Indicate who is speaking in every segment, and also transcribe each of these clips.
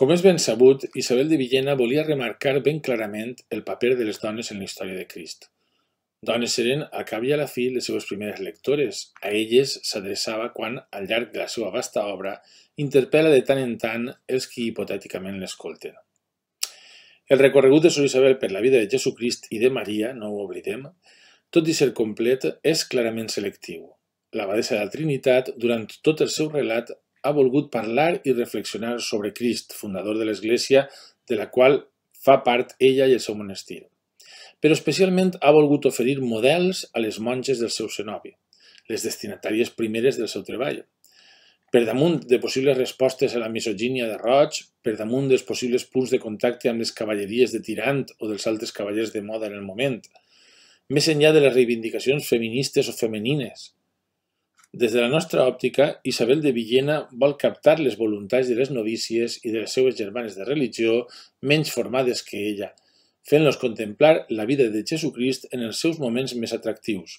Speaker 1: Com és ben sabut, Isabel de Villena volia remarcar ben clarament el paper de les dones en la història de Crist. Dones eren, a cap i a la fi, les seves primeres lectores. A elles s'adreçava quan, al llarg de la seva vasta obra, interpel·la de tant en tant els qui hipotèticament l'escolten. El recorregut de Sor Isabel per la vida de Jesucrist i de Maria, no ho oblidem, tot i ser complet, és clarament selectiu. La abadesa de la Trinitat, durant tot el seu relat, ha volgut parlar i reflexionar sobre Crist, fundador de l'Església, de la qual fa part ella i el seu monestir. Però especialment ha volgut oferir models a les monges del seu cenobi, les destinatàries primeres del seu treball. Per damunt de possibles respostes a la misogínia de Roig, per damunt dels possibles punts de contacte amb les cavalleries de Tirant o dels altres cavallers de moda en el moment, més enllà de les reivindicacions feministes o femenines, des de la nostra òptica, Isabel de Villena vol captar les voluntats de les novícies i de les seues germanes de religió menys formades que ella, fent-los contemplar la vida de Jesucrist en els seus moments més atractius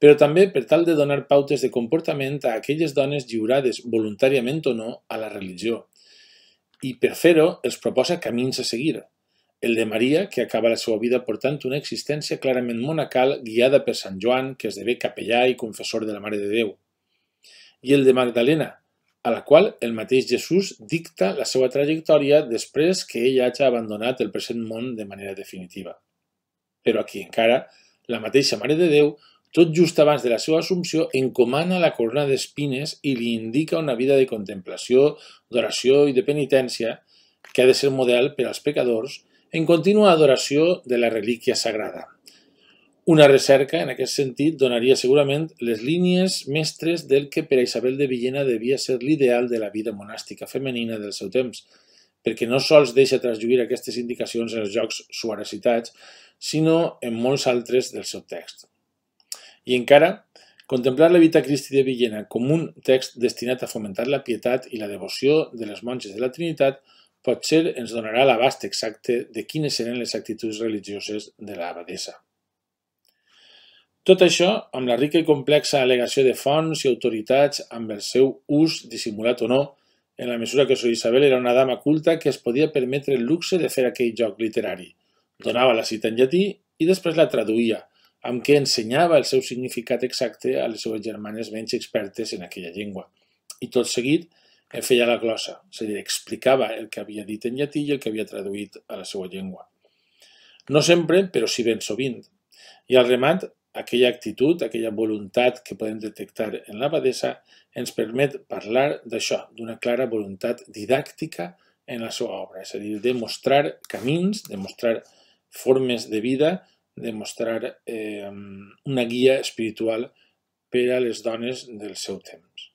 Speaker 1: però també per tal de donar pautes de comportament a aquelles dones lliurades voluntàriament o no a la religió. I per fer-ho, els proposa camins a seguir, el de Maria, que acaba la seva vida portant una existència clarament monacal guiada per Sant Joan, que esdevé capellà i confessor de la Mare de Déu. I el de Magdalena, a la qual el mateix Jesús dicta la seva trajectòria després que ella hagi abandonat el present món de manera definitiva. Però aquí encara, la mateixa Mare de Déu, tot just abans de la seva assumpció, encomana la corona d'espines i li indica una vida de contemplació, d'oració i de penitència que ha de ser model per als pecadors en contínua adoració de la relíquia sagrada. Una recerca, en aquest sentit, donaria segurament les línies mestres del que per a Isabel de Villena devia ser l'ideal de la vida monàstica femenina del seu temps, perquè no sols deixa traslluir aquestes indicacions en els jocs suaracitats, sinó en molts altres del seu text. I encara, contemplar la Vita Christi de Villena com un text destinat a fomentar la pietat i la devoció de les monges de la Trinitat potser ens donarà l'abast exacte de quines seran les actituds religioses de l'abadesa. Tot això amb la rica i complexa al·legació de fonts i autoritats amb el seu ús, dissimulat o no, en la mesura que Sor Isabel era una dama culta que es podia permetre el luxe de fer aquell joc literari. Donava la cita en llatí i després la traduïa, amb què ensenyava el seu significat exacte a les seves germanes menys expertes en aquella llengua. I tot seguit, en feia la glossa, és a dir, explicava el que havia dit en llatí i el que havia traduït a la seva llengua. No sempre, però sí ben sovint. I al remat, aquella actitud, aquella voluntat que podem detectar en l'abadesa ens permet parlar d'això, d'una clara voluntat didàctica en la seva obra, és a dir, de mostrar camins, de mostrar formes de vida, de mostrar eh, una guia espiritual per a les dones del seu temps.